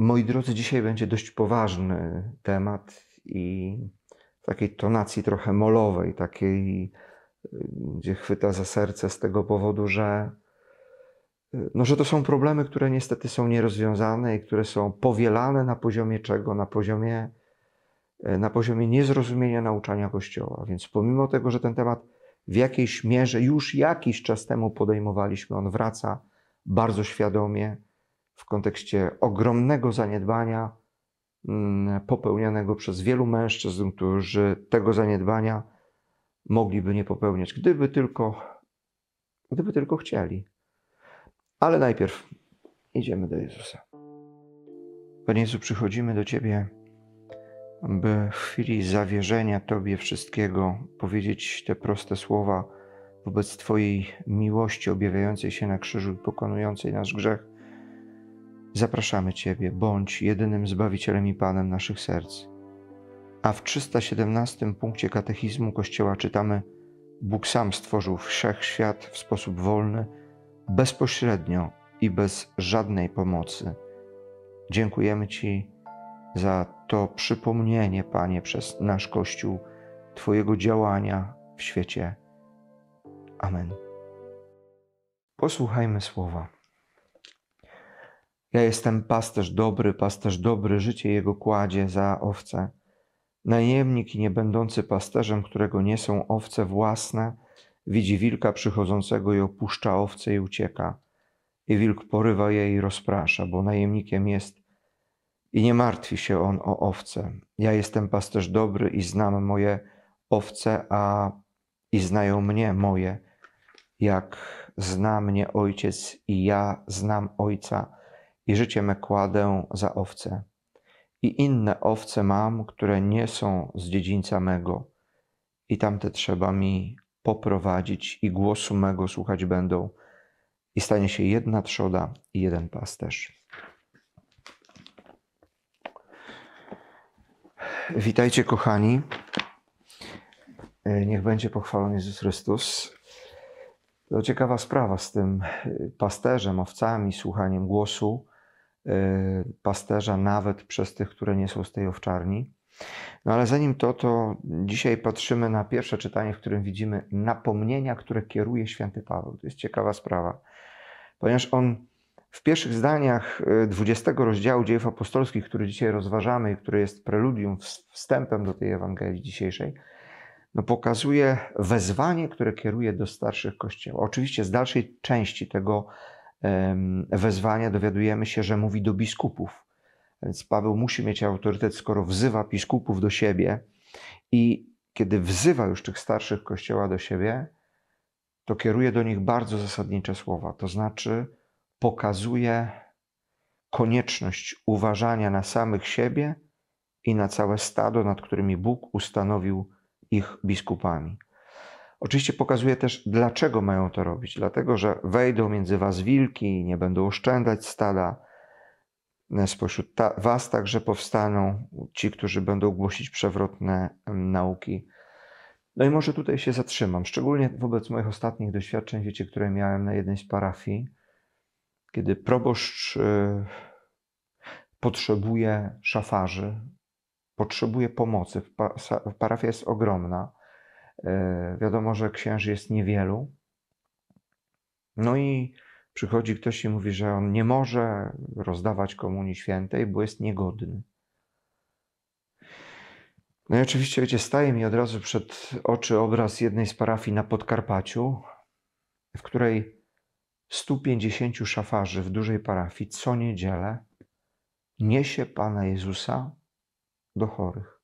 Moi drodzy, dzisiaj będzie dość poważny temat i w takiej tonacji trochę molowej, takiej, y, gdzie chwyta za serce z tego powodu, że, y, no, że to są problemy, które niestety są nierozwiązane i które są powielane na poziomie czego? Na poziomie, y, na poziomie niezrozumienia nauczania Kościoła. Więc pomimo tego, że ten temat w jakiejś mierze już jakiś czas temu podejmowaliśmy, on wraca bardzo świadomie kontekście ogromnego zaniedbania mm, popełnianego przez wielu mężczyzn, którzy tego zaniedbania mogliby nie popełniać, gdyby tylko, gdyby tylko chcieli. Ale najpierw idziemy do Jezusa. Panie Jezu, przychodzimy do Ciebie, by w chwili zawierzenia Tobie wszystkiego powiedzieć te proste słowa wobec Twojej miłości objawiającej się na krzyżu i pokonującej nasz grzech. Zapraszamy Ciebie, bądź jedynym Zbawicielem i Panem naszych serc. A w 317 punkcie katechizmu Kościoła czytamy: Bóg sam stworzył wszechświat w sposób wolny, bezpośrednio i bez żadnej pomocy. Dziękujemy Ci za to przypomnienie, Panie, przez nasz Kościół, Twojego działania w świecie. Amen. Posłuchajmy słowa. Ja jestem pasterz dobry, pasterz dobry, życie jego kładzie za owce. Najemnik nie będący pasterzem, którego nie są owce własne, widzi wilka przychodzącego i opuszcza owce i ucieka. I wilk porywa je i rozprasza, bo najemnikiem jest i nie martwi się on o owce. Ja jestem pasterz dobry i znam moje owce, a i znają mnie moje, jak zna mnie ojciec i ja znam ojca i życie me kładę za owce. I inne owce mam, które nie są z dziedzińca mego, i tamte trzeba mi poprowadzić, i głosu mego słuchać będą, i stanie się jedna trzoda i jeden pasterz. Witajcie, kochani. E, niech będzie pochwalony Jezus Chrystus. To ciekawa sprawa z tym pasterzem, owcami, słuchaniem głosu. Y, pasterza, nawet przez tych, które nie są z tej owczarni. No ale zanim to, to dzisiaj patrzymy na pierwsze czytanie, w którym widzimy napomnienia, które kieruje święty Paweł. To jest ciekawa sprawa, ponieważ on w pierwszych zdaniach 20 y, rozdziału dziejów apostolskich, który dzisiaj rozważamy i który jest preludium, wstępem do tej Ewangelii dzisiejszej, no pokazuje wezwanie, które kieruje do starszych kościołów. Oczywiście z dalszej części tego wezwania dowiadujemy się, że mówi do biskupów. Więc Paweł musi mieć autorytet, skoro wzywa biskupów do siebie i kiedy wzywa już tych starszych kościoła do siebie, to kieruje do nich bardzo zasadnicze słowa. To znaczy, pokazuje konieczność uważania na samych siebie i na całe stado, nad którymi Bóg ustanowił ich biskupami. Oczywiście pokazuje też, dlaczego mają to robić. Dlatego, że wejdą między was wilki, nie będą oszczędzać stada. Spośród ta, was także powstaną ci, którzy będą głosić przewrotne nauki. No i może tutaj się zatrzymam, szczególnie wobec moich ostatnich doświadczeń, wiecie, które miałem na jednej z parafii, kiedy proboszcz y, potrzebuje szafarzy, potrzebuje pomocy. Parafia jest ogromna E, wiadomo, że księży jest niewielu. No i przychodzi ktoś i mówi, że on nie może rozdawać Komunii Świętej, bo jest niegodny. No i oczywiście, wiecie, staje mi od razu przed oczy obraz jednej z parafii na Podkarpaciu, w której 150 szafarzy w dużej parafii co niedzielę niesie Pana Jezusa do chorych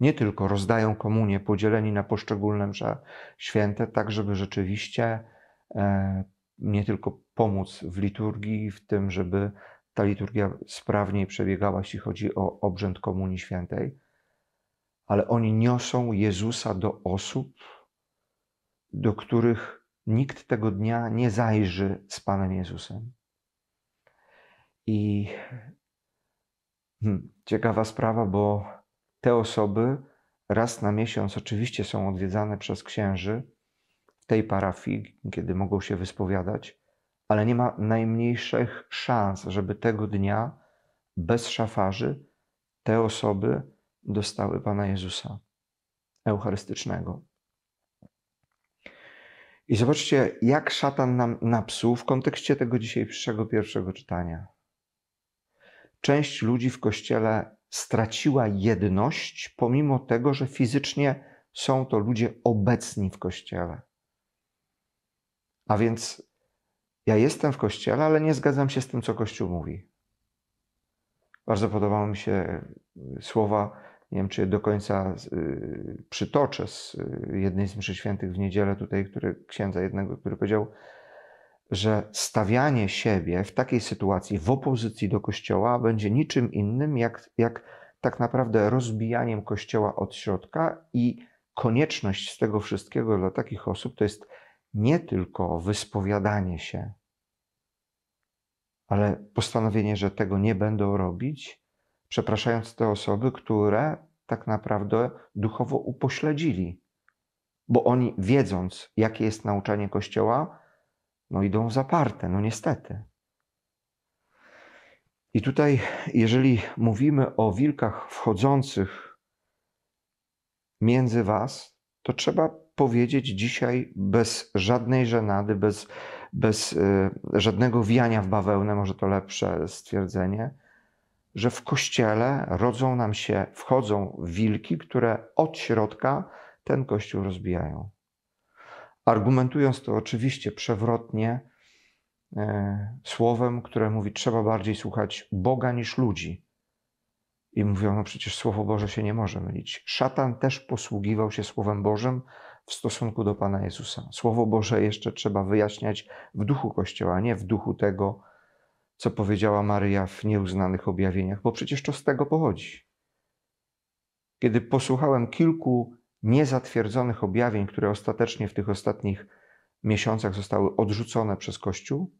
nie tylko rozdają komunię podzieleni na poszczególne msze święte, tak żeby rzeczywiście e, nie tylko pomóc w liturgii, w tym, żeby ta liturgia sprawniej przebiegała, jeśli chodzi o obrzęd Komunii Świętej, ale oni niosą Jezusa do osób, do których nikt tego dnia nie zajrzy z Panem Jezusem. I hmm, ciekawa sprawa, bo te osoby raz na miesiąc oczywiście są odwiedzane przez księży w tej parafii, kiedy mogą się wyspowiadać, ale nie ma najmniejszych szans, żeby tego dnia bez szafarzy te osoby dostały Pana Jezusa Eucharystycznego. I zobaczcie, jak szatan nam napsuł w kontekście tego dzisiejszego pierwszego czytania. Część ludzi w kościele straciła jedność, pomimo tego, że fizycznie są to ludzie obecni w kościele. A więc ja jestem w kościele, ale nie zgadzam się z tym, co kościół mówi. Bardzo podobały mi się y, słowa, nie wiem czy do końca y, przytoczę z y, jednej z mszy świętych w niedzielę tutaj, który, księdza jednego, który powiedział, że stawianie siebie w takiej sytuacji w opozycji do Kościoła będzie niczym innym, jak, jak tak naprawdę rozbijaniem Kościoła od środka i konieczność z tego wszystkiego dla takich osób to jest nie tylko wyspowiadanie się, ale postanowienie, że tego nie będą robić, przepraszając te osoby, które tak naprawdę duchowo upośledzili, bo oni wiedząc, jakie jest nauczanie Kościoła, no idą zaparte, no niestety. I tutaj, jeżeli mówimy o wilkach wchodzących między Was, to trzeba powiedzieć dzisiaj bez żadnej żenady, bez, bez y, żadnego wijania w bawełnę, może to lepsze stwierdzenie, że w kościele rodzą nam się, wchodzą wilki, które od środka ten kościół rozbijają argumentując to oczywiście przewrotnie e, słowem, które mówi, trzeba bardziej słuchać Boga niż ludzi. I mówią, no przecież Słowo Boże się nie może mylić. Szatan też posługiwał się Słowem Bożym w stosunku do Pana Jezusa. Słowo Boże jeszcze trzeba wyjaśniać w duchu Kościoła, nie w duchu tego, co powiedziała Maryja w nieuznanych objawieniach, bo przecież to z tego pochodzi. Kiedy posłuchałem kilku niezatwierdzonych objawień, które ostatecznie w tych ostatnich miesiącach zostały odrzucone przez Kościół,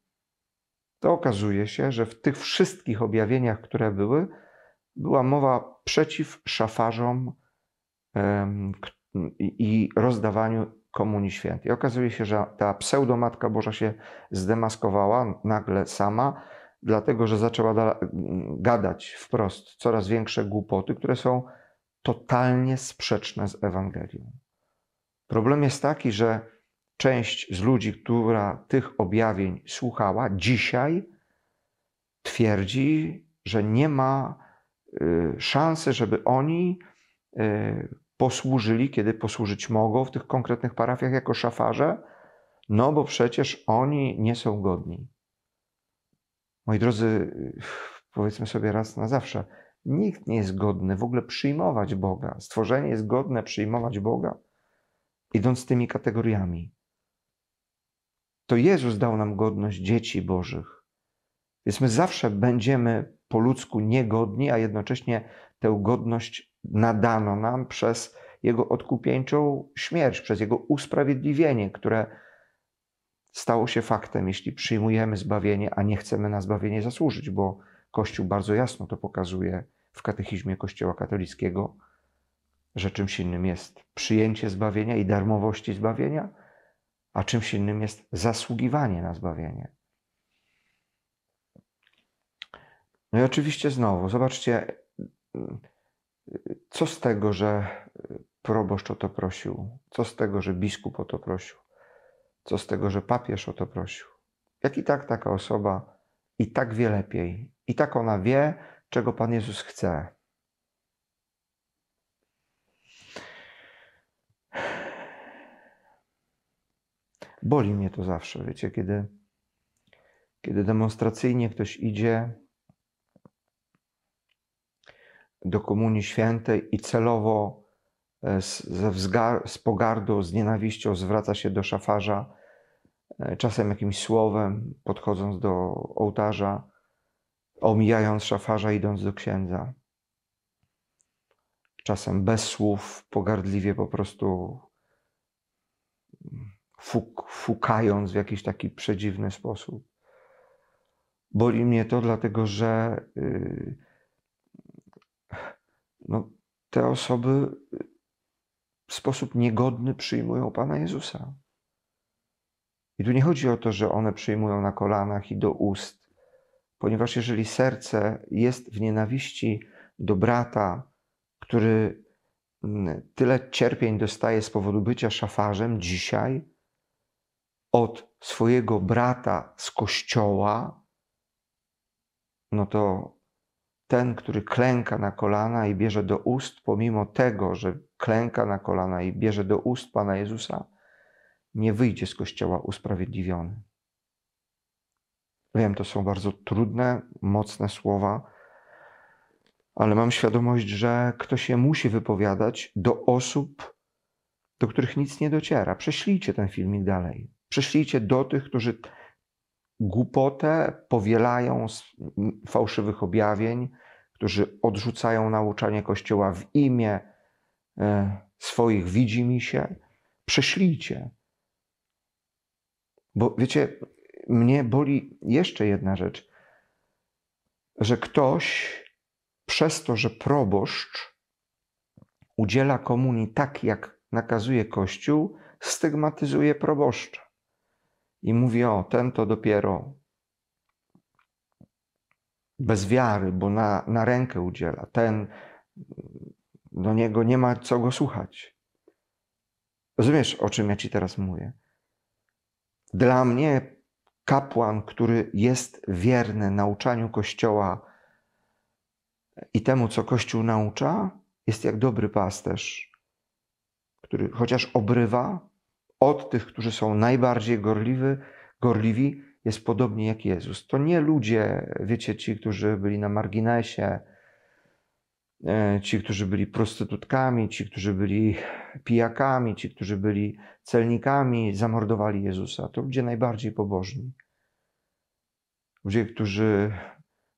to okazuje się, że w tych wszystkich objawieniach, które były, była mowa przeciw szafarzom i rozdawaniu Komunii Świętej. Okazuje się, że ta pseudomatka Boża się zdemaskowała nagle sama, dlatego że zaczęła gadać wprost coraz większe głupoty, które są totalnie sprzeczne z Ewangelią. Problem jest taki, że część z ludzi, która tych objawień słuchała, dzisiaj twierdzi, że nie ma y, szansy, żeby oni y, posłużyli, kiedy posłużyć mogą w tych konkretnych parafiach jako szafarze, no bo przecież oni nie są godni. Moi drodzy, y, powiedzmy sobie raz na zawsze, Nikt nie jest godny w ogóle przyjmować Boga. Stworzenie jest godne przyjmować Boga, idąc tymi kategoriami. To Jezus dał nam godność dzieci Bożych. Więc my zawsze będziemy po ludzku niegodni, a jednocześnie tę godność nadano nam przez Jego odkupieńczą śmierć, przez Jego usprawiedliwienie, które stało się faktem, jeśli przyjmujemy zbawienie, a nie chcemy na zbawienie zasłużyć, bo Kościół bardzo jasno to pokazuje w katechizmie Kościoła katolickiego, że czymś innym jest przyjęcie zbawienia i darmowości zbawienia, a czymś innym jest zasługiwanie na zbawienie. No i oczywiście znowu, zobaczcie, co z tego, że proboszcz o to prosił, co z tego, że biskup o to prosił, co z tego, że papież o to prosił. Jak i tak taka osoba i tak wie lepiej, i tak ona wie, czego Pan Jezus chce. Boli mnie to zawsze, wiecie, kiedy, kiedy demonstracyjnie ktoś idzie do Komunii Świętej i celowo e, z, z pogardą, z nienawiścią zwraca się do szafarza, e, czasem jakimś słowem, podchodząc do ołtarza omijając szafarza, idąc do księdza. Czasem bez słów, pogardliwie po prostu fuk, fukając w jakiś taki przedziwny sposób. Boli mnie to, dlatego że yy, no, te osoby w sposób niegodny przyjmują Pana Jezusa. I tu nie chodzi o to, że one przyjmują na kolanach i do ust, ponieważ jeżeli serce jest w nienawiści do brata, który mm, tyle cierpień dostaje z powodu bycia szafarzem dzisiaj, od swojego brata z kościoła, no to ten, który klęka na kolana i bierze do ust, pomimo tego, że klęka na kolana i bierze do ust Pana Jezusa, nie wyjdzie z kościoła usprawiedliwiony. Wiem, to są bardzo trudne, mocne słowa, ale mam świadomość, że ktoś się musi wypowiadać do osób, do których nic nie dociera. Prześlijcie ten filmik dalej. Prześlijcie do tych, którzy głupotę powielają z fałszywych objawień, którzy odrzucają nauczanie Kościoła w imię e, swoich widzi mi się. Prześlijcie. Bo wiecie, mnie boli jeszcze jedna rzecz, że ktoś przez to, że proboszcz udziela komunii tak, jak nakazuje Kościół, stygmatyzuje proboszcza i mówi: O, ten to dopiero bez wiary, bo na, na rękę udziela, ten do niego nie ma co go słuchać. Rozumiesz, o czym ja ci teraz mówię? Dla mnie kapłan, który jest wierny nauczaniu Kościoła i temu, co Kościół naucza, jest jak dobry pasterz, który chociaż obrywa od tych, którzy są najbardziej gorliwy, gorliwi, jest podobnie jak Jezus. To nie ludzie, wiecie, ci, którzy byli na marginesie, E, ci, którzy byli prostytutkami, ci, którzy byli pijakami, ci, którzy byli celnikami, zamordowali Jezusa. To ludzie najbardziej pobożni. Ludzie, którzy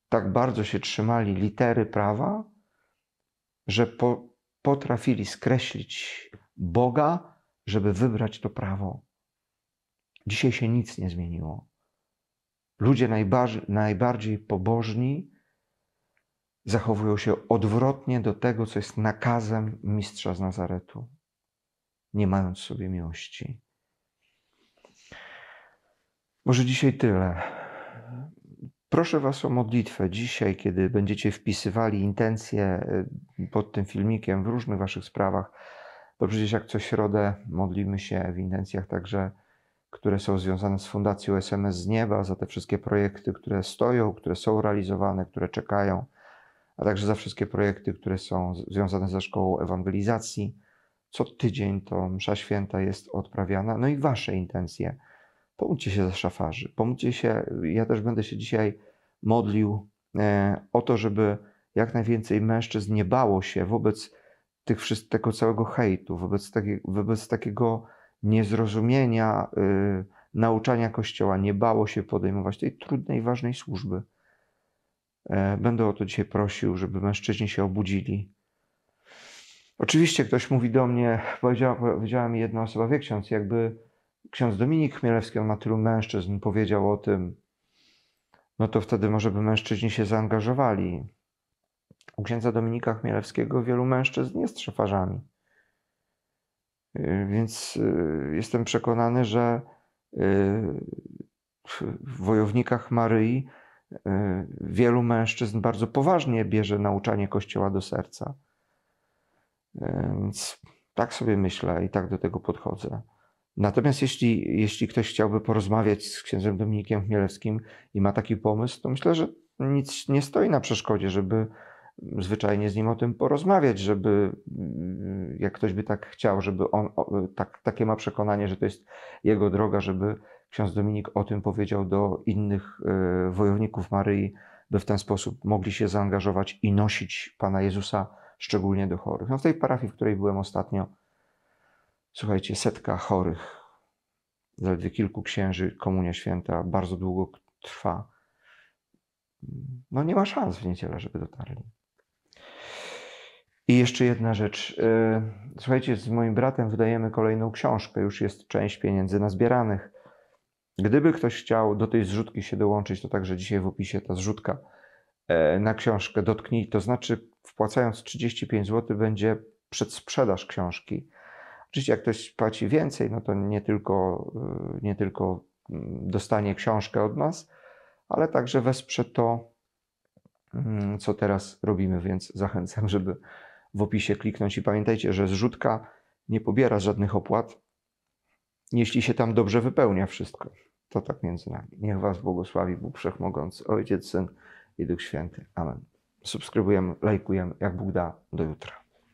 tak bardzo się trzymali litery prawa, że po, potrafili skreślić Boga, żeby wybrać to prawo. Dzisiaj się nic nie zmieniło. Ludzie najbardziej, najbardziej pobożni, zachowują się odwrotnie do tego, co jest nakazem mistrza z Nazaretu, nie mając sobie miłości. Może dzisiaj tyle. Proszę Was o modlitwę dzisiaj, kiedy będziecie wpisywali intencje y, pod tym filmikiem w różnych Waszych sprawach. To przecież jak co środę modlimy się w intencjach także, które są związane z Fundacją SMS z Nieba, za te wszystkie projekty, które stoją, które są realizowane, które czekają a także za wszystkie projekty, które są związane ze szkołą ewangelizacji. Co tydzień to msza święta jest odprawiana. No i wasze intencje. Pomóżcie się za szafarzy. Pomóżcie się, ja też będę się dzisiaj modlił e, o to, żeby jak najwięcej mężczyzn nie bało się wobec tych, tego całego hejtu, wobec, taki, wobec takiego niezrozumienia y, nauczania Kościoła, nie bało się podejmować tej trudnej, ważnej służby. E, będę o to dzisiaj prosił, żeby mężczyźni się obudzili. Oczywiście ktoś mówi do mnie, powiedziała, powiedziała mi jedna osoba, wie ksiądz, jakby ksiądz Dominik Chmielewski, on ma tylu mężczyzn, powiedział o tym, no to wtedy może by mężczyźni się zaangażowali. U księdza Dominika Chmielewskiego wielu mężczyzn jest szefarzami. Y, więc y, jestem przekonany, że y, w wojownikach Maryi E, wielu mężczyzn bardzo poważnie bierze nauczanie Kościoła do serca. E, więc tak sobie myślę i tak do tego podchodzę. Natomiast jeśli, jeśli ktoś chciałby porozmawiać z księdzem Dominikiem Chmielewskim i ma taki pomysł, to myślę, że nic nie stoi na przeszkodzie, żeby zwyczajnie z nim o tym porozmawiać, żeby mm, jak ktoś by tak chciał, żeby on tak, takie ma przekonanie, że to jest jego droga, żeby Ksiądz Dominik o tym powiedział do innych e, wojowników Maryi, by w ten sposób mogli się zaangażować i nosić Pana Jezusa szczególnie do chorych. No w tej parafii, w której byłem ostatnio, słuchajcie, setka chorych, zaledwie kilku księży, Komunia Święta bardzo długo trwa. No nie ma szans w niedzielę, żeby dotarli. I jeszcze jedna rzecz. E, słuchajcie, z moim bratem wydajemy kolejną książkę. Już jest część pieniędzy nazbieranych. Gdyby ktoś chciał do tej zrzutki się dołączyć, to także dzisiaj w opisie ta zrzutka e, na książkę dotknij, to znaczy wpłacając 35 zł będzie przedsprzedaż książki. Oczywiście jak ktoś płaci więcej, no to nie tylko, e, nie tylko mm, dostanie książkę od nas, ale także wesprze to, mm, co teraz robimy, więc zachęcam, żeby w opisie kliknąć i pamiętajcie, że zrzutka nie pobiera żadnych opłat, jeśli się tam dobrze wypełnia wszystko. To tak między nami. Niech Was błogosławi Bóg Wszechmogący, Ojciec, Syn i Duch Święty. Amen. Subskrybujemy, lajkujemy, jak Bóg da. Do jutra.